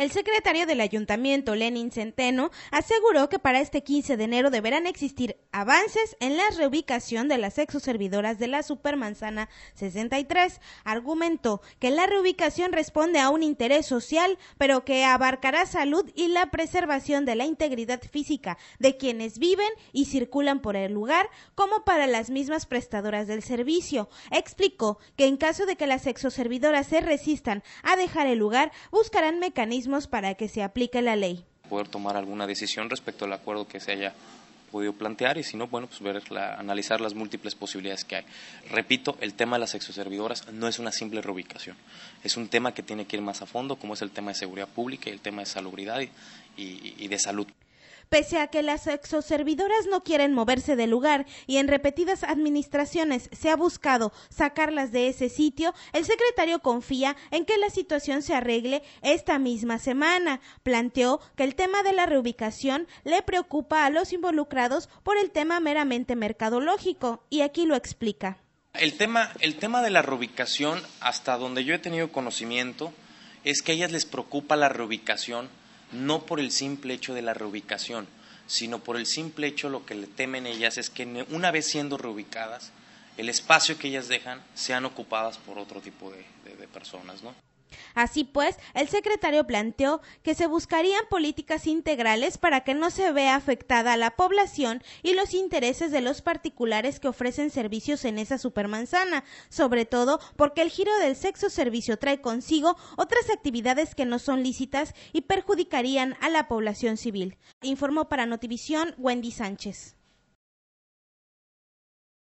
El secretario del ayuntamiento, Lenin Centeno, aseguró que para este 15 de enero deberán existir avances en la reubicación de las exoservidoras de la Supermanzana 63. Argumentó que la reubicación responde a un interés social, pero que abarcará salud y la preservación de la integridad física de quienes viven y circulan por el lugar, como para las mismas prestadoras del servicio. Explicó que en caso de que las exoservidoras se resistan a dejar el lugar, buscarán mecanismos para que se aplique la ley. Poder tomar alguna decisión respecto al acuerdo que se haya podido plantear y si no, bueno, pues ver analizar las múltiples posibilidades que hay. Repito, el tema de las exoservidoras no es una simple reubicación, es un tema que tiene que ir más a fondo, como es el tema de seguridad pública y el tema de salubridad y, y de salud. Pese a que las exoservidoras no quieren moverse del lugar y en repetidas administraciones se ha buscado sacarlas de ese sitio, el secretario confía en que la situación se arregle esta misma semana. Planteó que el tema de la reubicación le preocupa a los involucrados por el tema meramente mercadológico y aquí lo explica. El tema, el tema de la reubicación, hasta donde yo he tenido conocimiento, es que a ellas les preocupa la reubicación no por el simple hecho de la reubicación, sino por el simple hecho lo que le temen ellas es que una vez siendo reubicadas, el espacio que ellas dejan sean ocupadas por otro tipo de, personas, ¿no? Así pues, el secretario planteó que se buscarían políticas integrales para que no se vea afectada la población y los intereses de los particulares que ofrecen servicios en esa supermanzana, sobre todo porque el giro del sexo servicio trae consigo otras actividades que no son lícitas y perjudicarían a la población civil. Informó para Notivisión Wendy Sánchez.